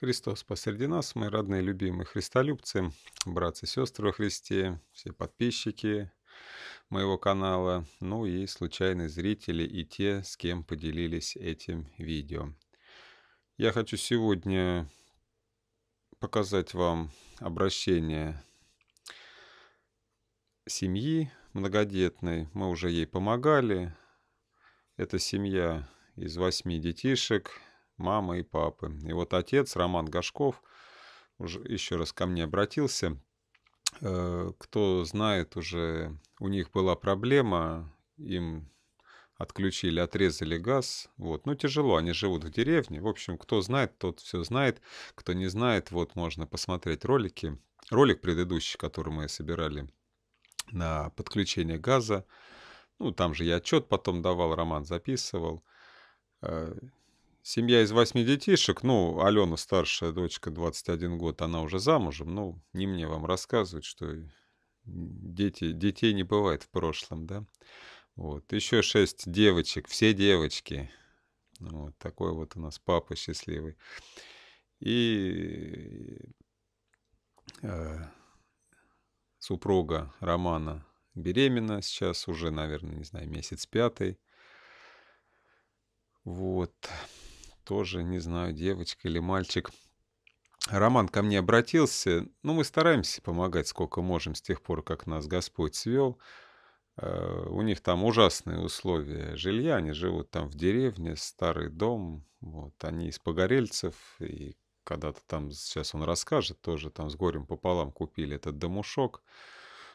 Христос посреди нас, мои родные, любимые христолюбцы, братцы и сестры во Христе, все подписчики моего канала, ну и случайные зрители и те, с кем поделились этим видео. Я хочу сегодня показать вам обращение семьи многодетной. Мы уже ей помогали. Это семья из восьми детишек, мамы и папы. И вот отец Роман Гашков уже еще раз ко мне обратился. Э, кто знает, уже у них была проблема, им отключили, отрезали газ. Вот. Ну, тяжело, они живут в деревне. В общем, кто знает, тот все знает. Кто не знает, вот можно посмотреть ролики. Ролик предыдущий, который мы собирали на подключение газа. Ну, там же я отчет потом давал, Роман записывал. Э, Семья из восьми детишек, ну, Алена старшая дочка, 21 год, она уже замужем, ну, не мне вам рассказывать, что дети, детей не бывает в прошлом, да. Вот, еще шесть девочек, все девочки. Вот такой вот у нас папа счастливый. И э, супруга Романа беременна сейчас уже, наверное, не знаю, месяц пятый. Вот тоже, не знаю, девочка или мальчик. Роман ко мне обратился, ну, мы стараемся помогать сколько можем с тех пор, как нас Господь свел. Э, у них там ужасные условия жилья, они живут там в деревне, старый дом, вот, они из погорельцев, и когда-то там, сейчас он расскажет, тоже там с горем пополам купили этот домушок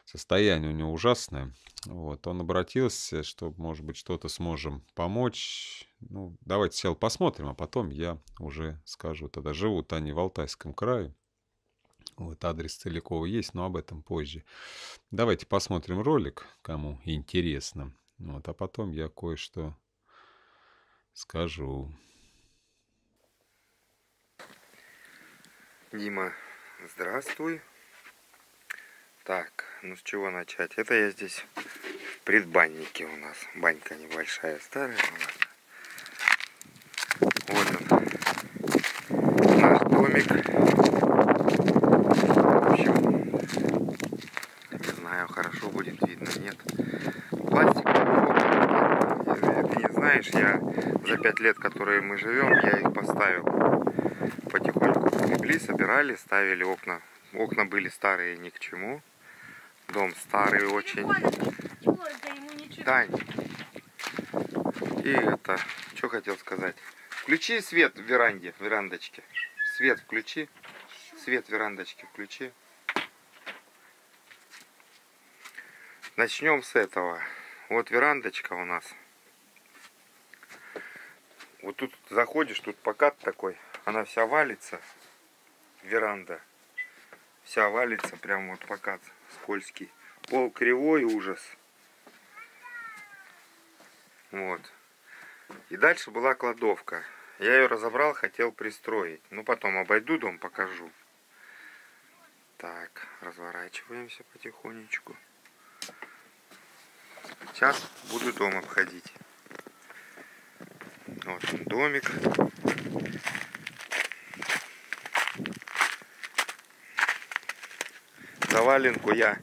состояние у него ужасное. Вот, он обратился, что, может быть, что-то сможем помочь. Ну, давайте сел посмотрим, а потом я уже скажу. Тогда живут они в Алтайском крае. Вот адрес Целикова есть, но об этом позже. Давайте посмотрим ролик, кому интересно. Вот, а потом я кое-что скажу. Дима, здравствуй. Так, ну с чего начать? Это я здесь в предбаннике у нас. Банька небольшая, старая у ну нас. Вот он. Наш домик. В общем, не знаю, хорошо будет видно, нет. Пластик. Ты не знаешь, я за пять лет, которые мы живем, я их поставил. Потихоньку гребли, собирали, ставили окна. Окна были старые ни к чему. Дом старый очень. Дань. И это, что хотел сказать. Включи свет в веранде, в верандочке. Свет включи. Свет в верандочке включи. Начнем с этого. Вот верандочка у нас. Вот тут заходишь, тут покат такой. Она вся валится. Веранда. Вся валится, прям вот покат скользкий. Пол кривой, ужас. Вот. И дальше была кладовка. Я ее разобрал, хотел пристроить. Ну, потом обойду дом, покажу. Так, разворачиваемся потихонечку. Сейчас буду дом обходить. Вот он, домик. Заваленку я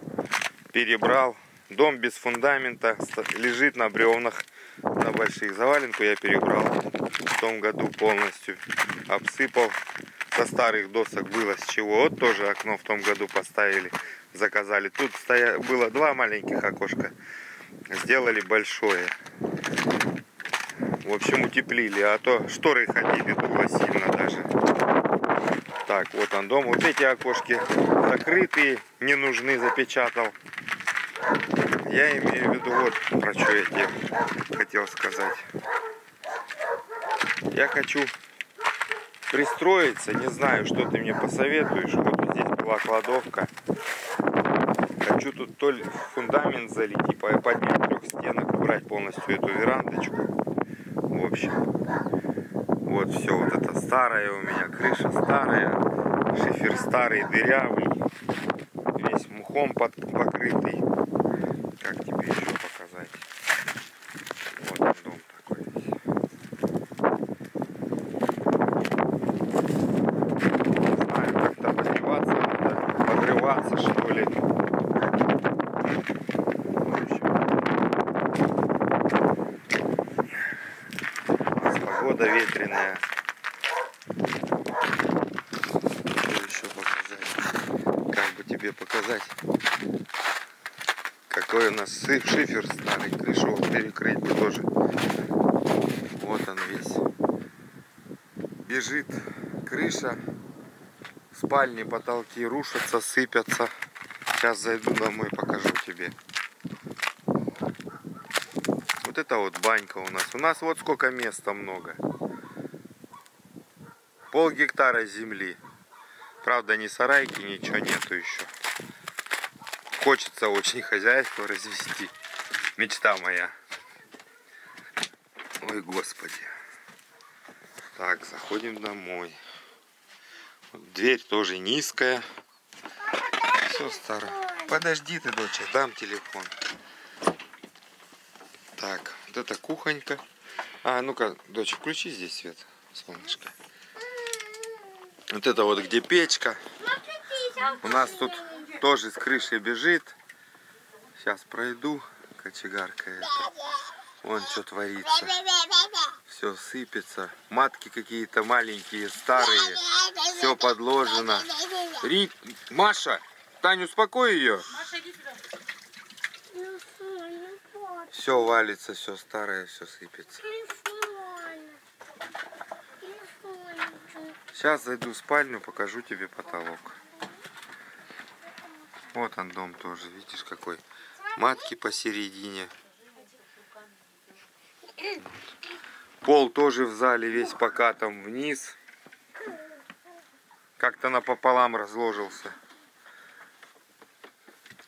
перебрал. Дом без фундамента, лежит на бревнах, на больших. Заваленку я перебрал в том году полностью. Обсыпал, со старых досок было с чего. Вот тоже окно в том году поставили, заказали. Тут стоя... было два маленьких окошка, сделали большое. В общем, утеплили, а то шторы ходили было сильно даже. Так, вот он дом. Вот эти окошки закрытые, не нужны, запечатал. Я имею в виду вот про что я тебе хотел сказать. Я хочу пристроиться, не знаю, что ты мне посоветуешь. Вот здесь была кладовка. Хочу тут то ли фундамент залить типа поднять трех стенок, убрать полностью эту верандочку. В общем, вот все вот это старое у меня, крыша старая, шифер старый, дырявый, весь мухом под, покрытый. нас шифер старый пришел перекрыть тоже. Вот он весь. Бежит крыша, спальни, потолки рушатся, сыпятся. Сейчас зайду домой, покажу тебе. Вот это вот банька у нас. У нас вот сколько места много. Пол гектара земли. Правда, ни сарайки, ничего нету еще. Хочется очень хозяйство развести. Мечта моя. Ой, господи. Так, заходим домой. Дверь тоже низкая. Все старое. Подожди ты, доча, дам телефон. Так, вот это кухонька. А, ну-ка, дочь, включи здесь свет, солнышко. Вот это вот где печка. У нас тут тоже с крыши бежит. Сейчас пройду, кочегарка эта. Вон что творится. Все сыпется. Матки какие-то маленькие, старые. Все подложено. Рит, Маша, Тань, успокой ее. Все валится, все старое, все сыпется. Сейчас зайду в спальню, покажу тебе потолок. Вот он дом тоже, видишь какой. Матки посередине. Пол тоже в зале весь пока там вниз. Как-то напополам разложился.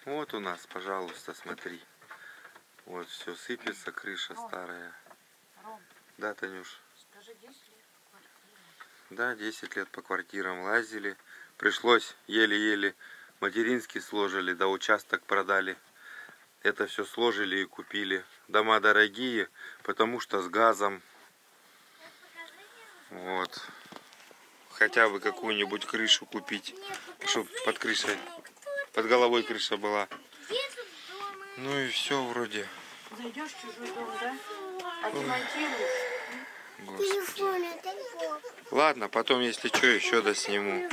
Вот у нас, пожалуйста, смотри. Вот все сыпется, крыша старая. Да, Танюш? Да, 10 лет по квартирам лазили. Пришлось еле-еле Материнский сложили, да участок продали. Это все сложили и купили. Дома дорогие, потому что с газом. Вот. Хотя бы какую-нибудь крышу купить, чтобы под крышей, под головой крыша была. Ну и все вроде. Зайдешь в чужой дом, да? А демонтируешь? Ладно, потом, если что, еще досниму.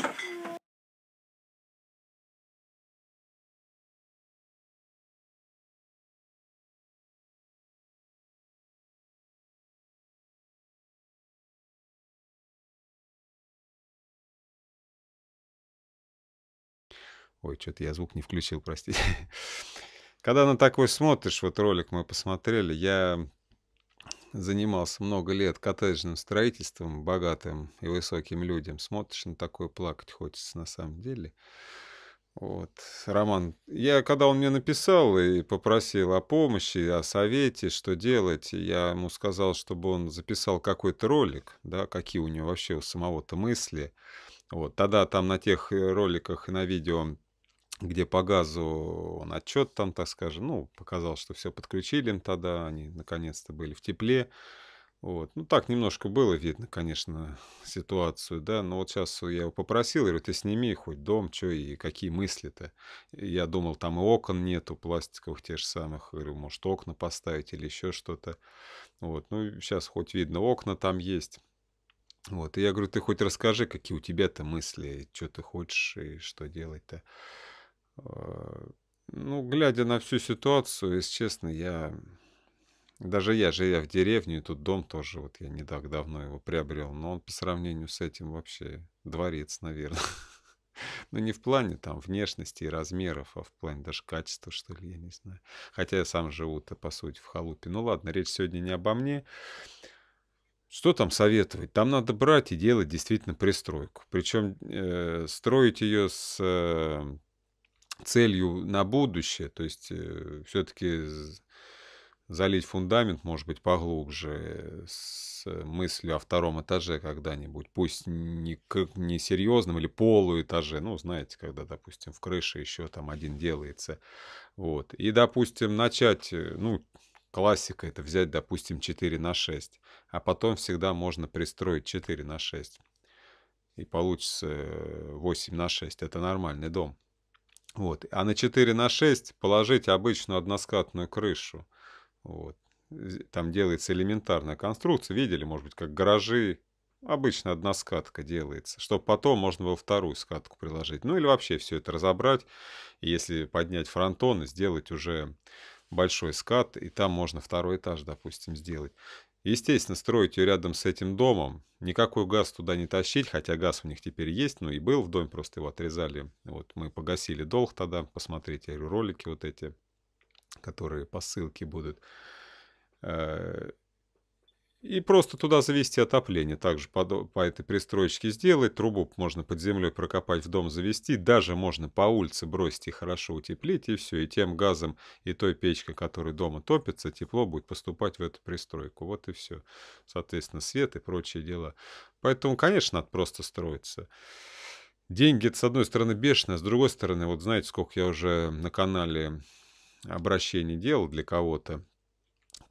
Ой, что-то я звук не включил, простите. Когда на такой смотришь, вот ролик мы посмотрели, я занимался много лет коттеджным строительством, богатым и высоким людям. Смотришь на такое, плакать хочется на самом деле. Вот, Роман, я, когда он мне написал и попросил о помощи, о совете, что делать, я ему сказал, чтобы он записал какой-то ролик, да, какие у него вообще у самого-то мысли. Вот, тогда там на тех роликах и на видео где по газу он отчет там, так скажем, ну, показал, что все подключили им тогда, они наконец-то были в тепле. Вот. Ну, так немножко было видно, конечно, ситуацию, да, но вот сейчас я его попросил, говорю, ты сними хоть дом, что и какие мысли-то. Я думал, там и окон нету пластиковых тех же самых, говорю, может, окна поставить или еще что-то. Вот, ну, сейчас хоть видно, окна там есть. Вот, и я говорю, ты хоть расскажи, какие у тебя-то мысли, что ты хочешь и что делать-то. Ну, глядя на всю ситуацию, если честно, я... Даже я, живя в деревне, и тут дом тоже, вот я не так давно его приобрел, но он по сравнению с этим вообще дворец, наверное. Ну, не в плане там внешности и размеров, а в плане даже качества, что ли, я не знаю. Хотя я сам живу-то, по сути, в халупе. Ну, ладно, речь сегодня не обо мне. Что там советовать? Там надо брать и делать действительно пристройку. Причем э, строить ее с э, целью на будущее, то есть э, все-таки залить фундамент, может быть, поглубже, э, с э, мыслью о втором этаже когда-нибудь, пусть не, как, не серьезном или полуэтаже, ну, знаете, когда, допустим, в крыше еще там один делается, вот, и, допустим, начать, ну, классика это взять, допустим, 4 на 6, а потом всегда можно пристроить 4 на 6, и получится 8 на 6, это нормальный дом. Вот. А на 4 на 6 положить обычную односкатную крышу. Вот. Там делается элементарная конструкция. Видели, может быть, как гаражи. Обычно одна скатка делается, чтобы потом можно было вторую скатку приложить. Ну или вообще все это разобрать. если поднять фронтон, и сделать уже большой скат, и там можно второй этаж, допустим, сделать. Естественно, строить ее рядом с этим домом. Никакой газ туда не тащить, хотя газ у них теперь есть, ну и был в доме, просто его отрезали. Вот мы погасили долг тогда, посмотрите ролики вот эти, которые по ссылке будут. Э, и просто туда завести отопление. Также по, по этой пристроечке сделать. Трубу можно под землей прокопать, в дом завести. Даже можно по улице бросить и хорошо утеплить, и все. И тем газом, и той печкой, которая дома топится, тепло будет поступать в эту пристройку. Вот и все. Соответственно, свет и прочие дела. Поэтому, конечно, надо просто строиться. Деньги, с одной стороны, бешеные, с другой стороны, вот знаете, сколько я уже на канале обращений делал для кого-то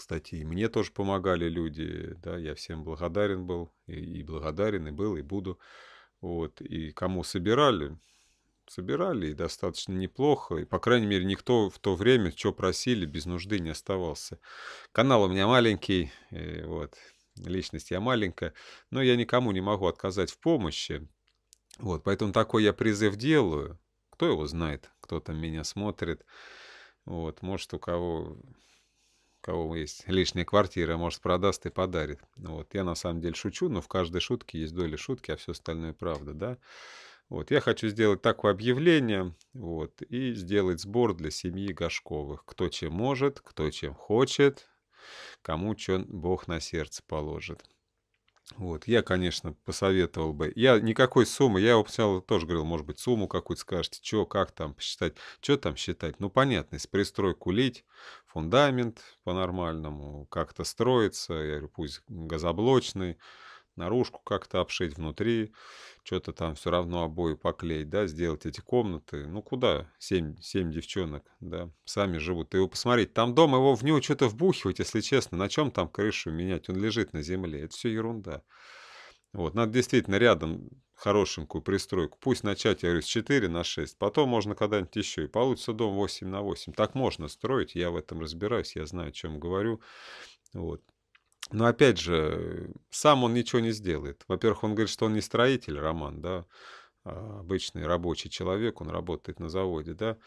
кстати, и мне тоже помогали люди, да, я всем благодарен был, и, и благодарен, и был, и буду. Вот, и кому собирали, собирали, и достаточно неплохо, и, по крайней мере, никто в то время, что просили, без нужды не оставался. Канал у меня маленький, э, вот, личность я маленькая, но я никому не могу отказать в помощи, вот, поэтому такой я призыв делаю, кто его знает, кто там меня смотрит, вот, может, у кого кого есть лишняя квартира, может, продаст и подарит. Ну вот. Я на самом деле шучу, но в каждой шутке есть доля шутки, а все остальное правда, да. Вот. Я хочу сделать такое объявление вот, и сделать сбор для семьи Гашковых. Кто чем может, кто чем хочет, кому чем Бог на сердце положит. Вот, я, конечно, посоветовал бы. Я никакой суммы, я его сначала тоже говорил, может быть, сумму какую-то скажете, что, как там посчитать, что там считать. Ну, понятно, если пристройку лить, фундамент по-нормальному, как-то строится, я говорю, пусть газоблочный, наружку как-то обшить внутри, что-то там все равно обои поклеить, да, сделать эти комнаты. Ну куда? Семь, семь девчонок, да, сами живут. И его посмотреть. там дом, его в него что-то вбухивать, если честно. На чем там крышу менять? Он лежит на земле. Это все ерунда. Вот, надо действительно рядом хорошенькую пристройку. Пусть начать, я говорю, с 4 на 6, потом можно когда-нибудь еще, и получится дом 8 на 8. Так можно строить, я в этом разбираюсь, я знаю, о чем говорю. Вот. Но опять же, сам он ничего не сделает. Во-первых, он говорит, что он не строитель, Роман, да, а обычный рабочий человек, он работает на заводе, да.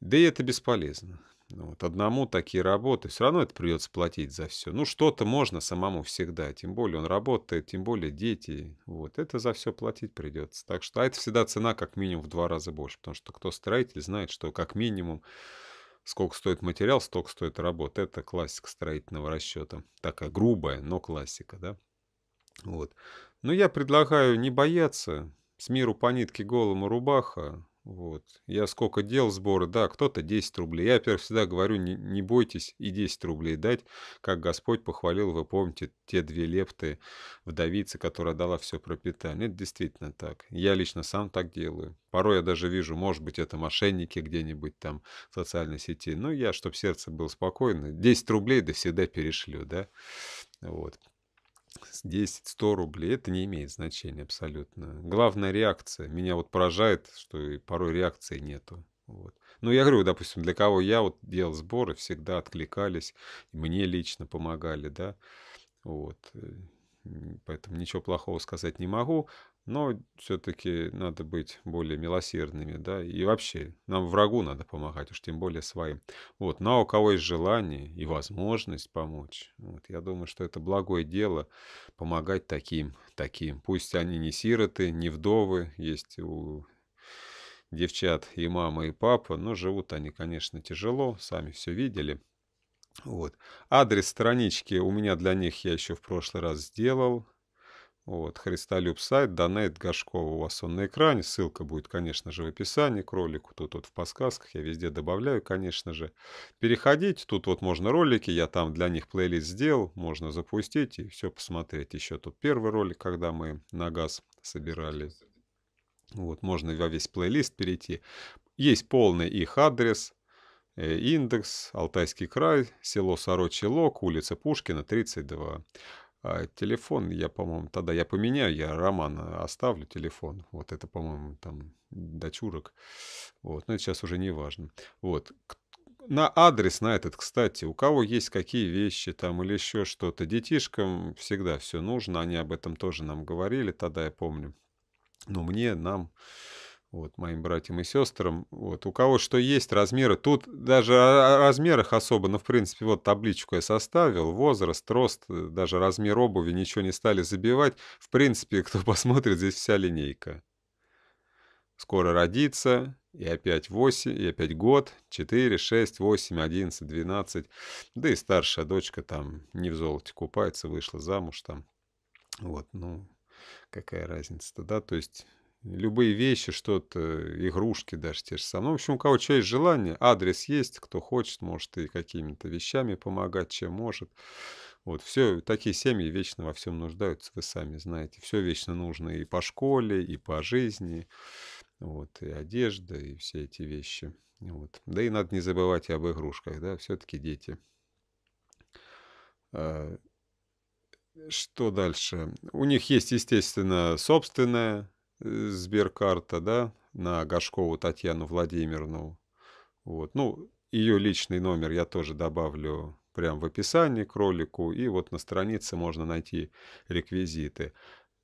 Да и это бесполезно. Ну вот, одному такие работы, все равно это придется платить за все. Ну, что-то можно самому всегда, тем более он работает, тем более дети. Вот, это за все платить придется. Так что, а это всегда цена как минимум в два раза больше, потому что кто строитель, знает, что как минимум Сколько стоит материал, столько стоит работа. Это классика строительного расчета. Такая грубая, но классика, да? Вот. Но я предлагаю не бояться. С миру по нитке голому рубаха. Вот. Я сколько делал сборы, да, кто-то 10 рублей. Я, во-первых, всегда говорю, не, не бойтесь и 10 рублей дать, как Господь похвалил, вы помните, те две лепты вдовицы, которая дала все пропитание. Это действительно так. Я лично сам так делаю. Порой я даже вижу, может быть, это мошенники где-нибудь там в социальной сети. Но ну, я, чтобы сердце было спокойно, 10 рублей да всегда перешлю, да. Вот. 10-100 рублей, это не имеет значения абсолютно. Главная реакция. Меня вот поражает, что и порой реакции нету. Вот. Ну, я говорю, допустим, для кого я вот делал сборы, всегда откликались, мне лично помогали, да, вот. Э, поэтому ничего плохого сказать не могу. Но все-таки надо быть более милосердными, да, и вообще нам врагу надо помогать, уж тем более своим. Вот, но у кого есть желание и возможность помочь, вот, я думаю, что это благое дело помогать таким, таким. Пусть они не сироты, не вдовы, есть у девчат и мама, и папа, но живут они, конечно, тяжело, сами все видели. Вот. Адрес странички у меня для них я еще в прошлый раз сделал. Вот, Христолюб сайт, донейт Гашкова у вас он на экране, ссылка будет, конечно же, в описании к ролику, тут вот в подсказках, я везде добавляю, конечно же. Переходите, тут вот можно ролики, я там для них плейлист сделал, можно запустить и все посмотреть. Еще тут первый ролик, когда мы на газ собирали. Вот, можно во весь плейлист перейти. Есть полный их адрес, э, индекс, Алтайский край, село Сорочий Лог, улица Пушкина, 32. А телефон я, по-моему, тогда я поменяю, я Романа оставлю телефон. Вот это, по-моему, там дочурок. Вот, но это сейчас уже не важно. Вот, на адрес на этот, кстати, у кого есть какие вещи там или еще что-то. Детишкам всегда все нужно, они об этом тоже нам говорили, тогда я помню. Но мне, нам, вот, моим братьям и сестрам. Вот, у кого что есть, размеры. Тут даже о размерах особо, ну, в принципе, вот табличку я составил. Возраст, рост, э, даже размер обуви ничего не стали забивать. В принципе, кто посмотрит, здесь вся линейка. Скоро родится, и опять 8, и опять год, 4, 6, 8, 11, 12. Да и старшая дочка там не в золоте купается, вышла замуж там. Вот, ну, какая разница-то, да? То есть любые вещи, что-то, э, игрушки даже те же самые. Ну, в общем, у кого что есть желание, адрес есть, кто хочет, может и какими-то вещами помогать, чем может. Вот, все, такие семьи вечно во всем нуждаются, вы сами знаете. Все вечно нужно и по школе, и по жизни, вот, и одежда, и все эти вещи. Вот. Да и надо не забывать и об игрушках, да, все-таки дети. А, что дальше? У них есть, естественно, собственное Э, сберкарта, да, на Гашкову Татьяну Владимировну. Вот. Ну, ее личный номер я тоже добавлю прям в описании к ролику, и вот на странице можно найти реквизиты.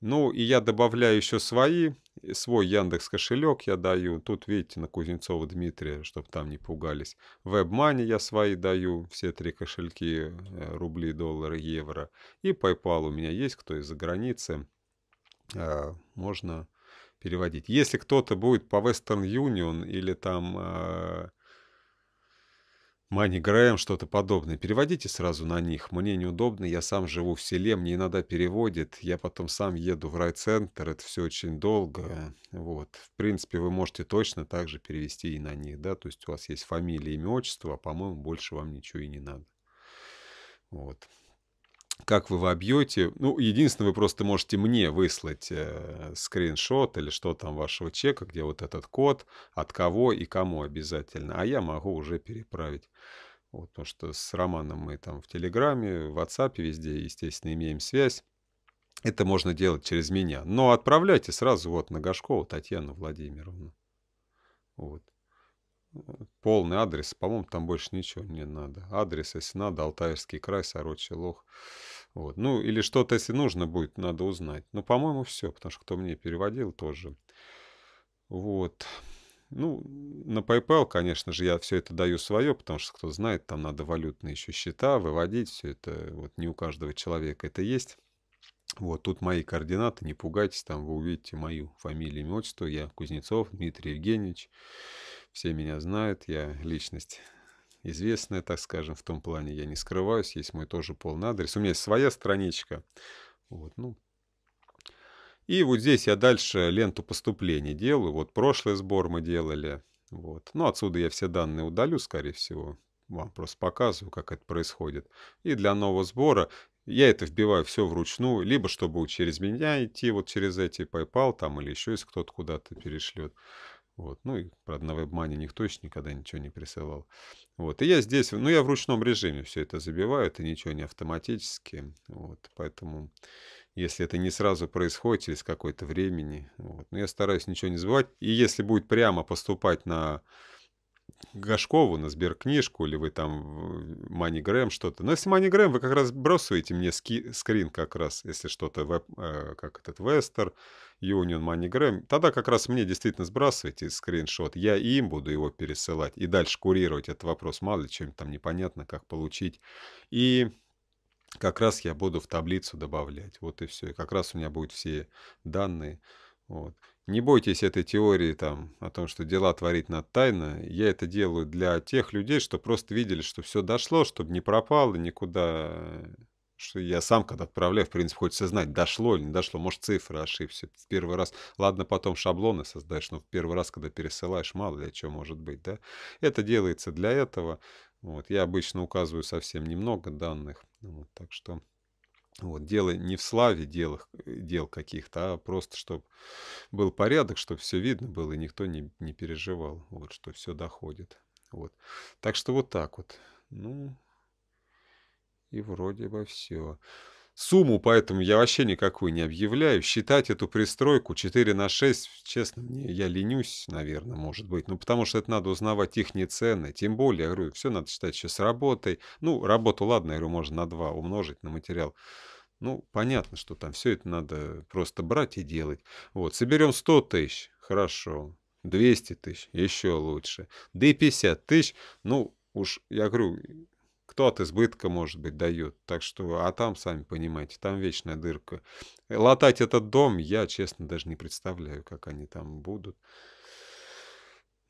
Ну, и я добавляю еще свои, э, свой Яндекс кошелек я даю. Тут, видите, на Кузнецова Дмитрия, чтобы там не пугались. Вебмани я свои даю, все три кошельки, э, рубли, доллары, евро. И PayPal у меня есть, кто из-за границы. А, можно переводить. Если кто-то будет по Western Union или там э, Money что-то подобное, переводите сразу на них. Мне неудобно, я сам живу в селе, мне иногда переводит. Я потом сам еду в райцентр, это все очень долго. Вот. В принципе, вы можете точно так же перевести и на них. Да? То есть у вас есть фамилия, имя, отчество, а, по-моему, больше вам ничего и не надо. Вот как вы вобьете. Ну, единственное, вы просто можете мне выслать э, скриншот или что там вашего чека, где вот этот код, от кого и кому обязательно. А я могу уже переправить. Вот, потому что с Романом мы там в Телеграме, в WhatsApp везде, естественно, имеем связь. Это можно делать через меня. Но отправляйте сразу вот на Гашкову Татьяну Владимировну. Вот полный адрес, по-моему, там больше ничего не надо. Адрес, если надо, Алтайский край, Сорочий Лох. Вот. Ну, или что-то, если нужно будет, надо узнать. Но, ну, по-моему, все, потому что кто мне переводил, тоже. Вот. Ну, на PayPal, конечно же, я все это даю свое, потому что, кто знает, там надо валютные еще счета выводить, все это, вот не у каждого человека это есть. Вот, тут мои координаты, не пугайтесь, там вы увидите мою фамилию, имя, отчество, я Кузнецов Дмитрий Евгеньевич. Все меня знают, я личность известная, так скажем, в том плане я не скрываюсь, есть мой тоже полный адрес. У меня есть своя страничка. Вот, ну. И вот здесь я дальше ленту поступлений делаю. Вот прошлый сбор мы делали. Вот. Ну, отсюда я все данные удалю, скорее всего. Вам просто показываю, как это происходит. И для нового сбора я это вбиваю все вручную, либо чтобы через меня идти, вот через эти PayPal там, или еще если кто-то куда-то перешлет. Вот. Ну и, правда, на вебмане никто еще никогда ничего не присылал. Вот. И я здесь, ну я в ручном режиме все это забиваю, это ничего не автоматически. Вот. Поэтому, если это не сразу происходит, через какое-то времени, вот. но я стараюсь ничего не забывать. И если будет прямо поступать на Гашкову на сберкнижку, или вы там э, MoneyGram что-то. Но если MoneyGram, вы как раз бросаете мне ски, скрин как раз, если что-то, веб, э, как этот Вестер, Union, MoneyGram, тогда как раз мне действительно сбрасывайте скриншот. Я им буду его пересылать и дальше курировать этот вопрос. Мало ли чем там непонятно, как получить. И как раз я буду в таблицу добавлять. Вот и все. И как раз у меня будут все данные. Вот. Не бойтесь этой теории там о том, что дела творить над тайно. Я это делаю для тех людей, что просто видели, что все дошло, чтобы не пропало никуда. Что я сам, когда отправляю, в принципе, хочется знать, дошло или не дошло. Может, цифры ошибся. В первый раз, ладно, потом шаблоны создаешь, но в первый раз, когда пересылаешь, мало ли что может быть, да. Это делается для этого. Вот. Я обычно указываю совсем немного данных. Вот, так что вот, дело не в славе дел, э, дел каких-то, а просто, чтобы был порядок, чтобы все видно было, и никто не, не переживал, вот, что все доходит. Вот. Так что вот так вот. Ну, и вроде бы все. Сумму поэтому я вообще никакую не объявляю. Считать эту пристройку 4 на 6, честно, мне я ленюсь, наверное, может быть. Ну, потому что это надо узнавать их цены. Тем более, я говорю, все надо считать еще с работой. Ну, работу, ладно, я говорю, можно на 2 умножить на материал. Ну, понятно, что там все это надо просто брать и делать. Вот, соберем 100 тысяч, хорошо. 200 тысяч, еще лучше. Да и 50 тысяч, ну, уж, я говорю, кто от избытка, может быть, дает. Так что, а там, сами понимаете, там вечная дырка. Латать этот дом, я, честно, даже не представляю, как они там будут.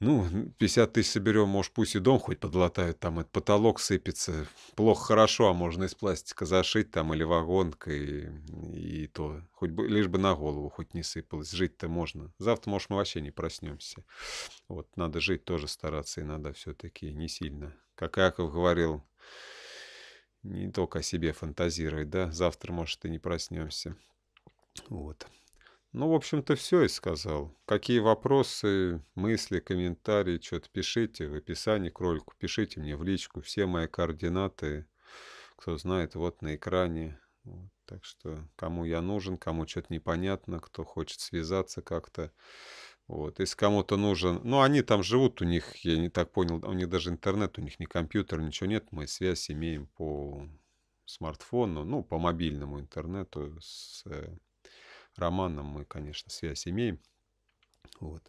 Ну, 50 тысяч соберем, может, пусть и дом хоть подлатают, там этот потолок сыпется. Плохо, хорошо, а можно из пластика зашить там или вагонкой, и, и то. Хоть бы, лишь бы на голову хоть не сыпалось. Жить-то можно. Завтра, может, мы вообще не проснемся. Вот, надо жить тоже стараться и надо все-таки, не сильно. Как Яков говорил, не только о себе фантазировать, да, завтра, может, и не проснемся. Вот. Ну, в общем-то, все и сказал. Какие вопросы, мысли, комментарии, что-то пишите в описании к ролику, пишите мне в личку. Все мои координаты, кто знает, вот на экране. Вот. Так что, кому я нужен, кому что-то непонятно, кто хочет связаться как-то. Вот, если кому-то нужен... Ну, они там живут, у них, я не так понял, у них даже интернет, у них не компьютер, ничего нет. Мы связь имеем по смартфону, ну, по мобильному интернету. С э, Романом мы, конечно, связь имеем. Вот.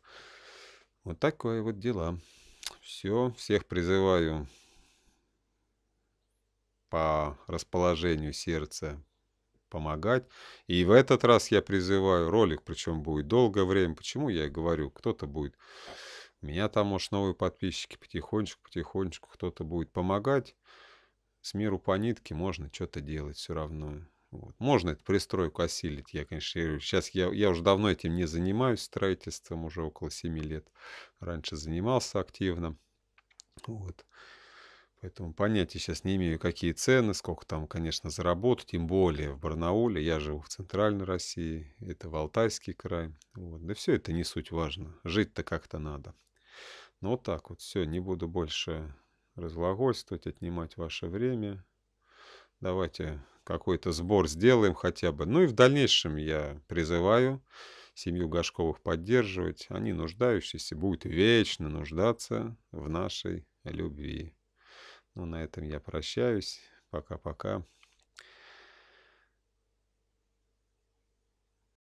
Вот такое вот дела. Все, всех призываю по расположению сердца помогать. И в этот раз я призываю ролик, причем будет долгое время. Почему я и говорю, кто-то будет... Меня там, может, новые подписчики потихонечку, потихонечку кто-то будет помогать. С миру по нитке можно что-то делать все равно. Вот. Можно эту пристройку осилить, я, конечно, говорю. Сейчас я, я уже давно этим не занимаюсь, строительством уже около 7 лет. Раньше занимался активно. Вот. Поэтому понятия сейчас не имею, какие цены, сколько там, конечно, заработать. Тем более в Барнауле, я живу в Центральной России, это в Алтайский край. Вот. Да все это не суть важно. Жить-то как-то надо. Ну вот так вот, все, не буду больше разглагольствовать, отнимать ваше время. Давайте какой-то сбор сделаем хотя бы. Ну и в дальнейшем я призываю семью Гашковых поддерживать. Они нуждающиеся будут вечно нуждаться в нашей любви. Ну, на этом я прощаюсь. Пока-пока.